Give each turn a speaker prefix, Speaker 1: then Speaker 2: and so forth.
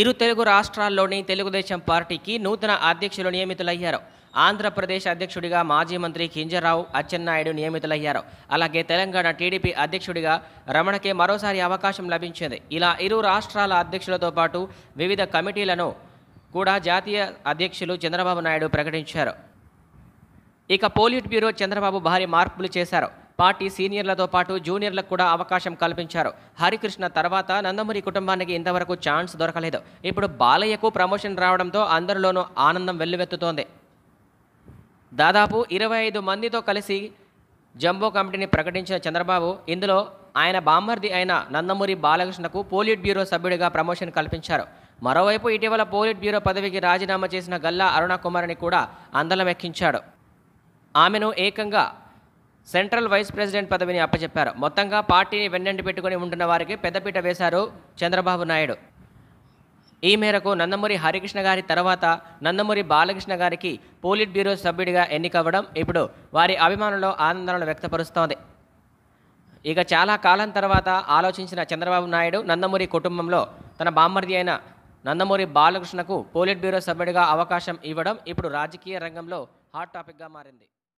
Speaker 1: ఇరు తెలుగు రాష్ట్రాల్లోని తెలుగుదేశం పార్టీకి నూతన అధ్యక్షులు నియమితులయ్యారు ఆంధ్రప్రదేశ్ అధ్యక్షుడిగా మాజీ మంత్రి కింజరావు అచ్చెన్నాయుడు నియమితులయ్యారు అలాగే తెలంగాణ టీడీపీ అధ్యక్షుడిగా రమణకే మరోసారి అవకాశం లభించింది ఇలా ఇరు రాష్ట్రాల అధ్యక్షులతో పాటు వివిధ కమిటీలను కూడా జాతీయ అధ్యక్షులు చంద్రబాబు నాయుడు ప్రకటించారు ఇక పోలిట్ బ్యూరో చంద్రబాబు భారీ మార్పులు చేశారు పార్టీ సీనియర్లతో పాటు జూనియర్లకు కూడా అవకాశం కల్పించారు హరికృష్ణ తర్వాత నందమూరి కుటుంబానికి ఇంతవరకు ఛాన్స్ దొరకలేదు ఇప్పుడు బాలయ్యకు ప్రమోషన్ రావడంతో అందరిలోనూ ఆనందం వెల్లువెత్తుతోంది దాదాపు ఇరవై ఐదు మందితో కలిసి జంబో కమిటీని ప్రకటించిన చంద్రబాబు ఇందులో ఆయన బామ్మర్ది అయిన నందమూరి బాలకృష్ణకు పోలిట్ బ్యూరో సభ్యుడిగా ప్రమోషన్ కల్పించారు మరోవైపు ఇటీవల పోలిట్ బ్యూరో పదవికి రాజీనామా చేసిన గల్లా అరుణకుమార్ని కూడా అందలమెక్కించాడు ఎక్కించాడు ఆమెను ఏకంగా సెంట్రల్ వైస్ ప్రెసిడెంట్ పదవిని అప్పచెప్పారు మొత్తంగా పార్టీని వెన్నంటి పెట్టుకుని ఉంటున్న వారికి పెద్దపీట వేశారు చంద్రబాబు నాయుడు ఈ మేరకు నందమూరి హరికృష్ణ గారి తర్వాత నందమూరి బాలకృష్ణ గారికి పోలిట్ బ్యూరో సభ్యుడిగా ఎన్నికవ్వడం ఇప్పుడు వారి అభిమానుల్లో ఆనందాలను వ్యక్తపరుస్తోంది ఇక చాలా కాలం తర్వాత ఆలోచించిన చంద్రబాబు నాయుడు నందమూరి కుటుంబంలో తన బామ్మర్ది అయిన నందమూరి బాలకృష్ణకు పోలిట్ బ్యూరో సభ్యుడిగా అవకాశం ఇవ్వడం ఇప్పుడు రాజకీయ రంగంలో హాట్ టాపిక్గా మారింది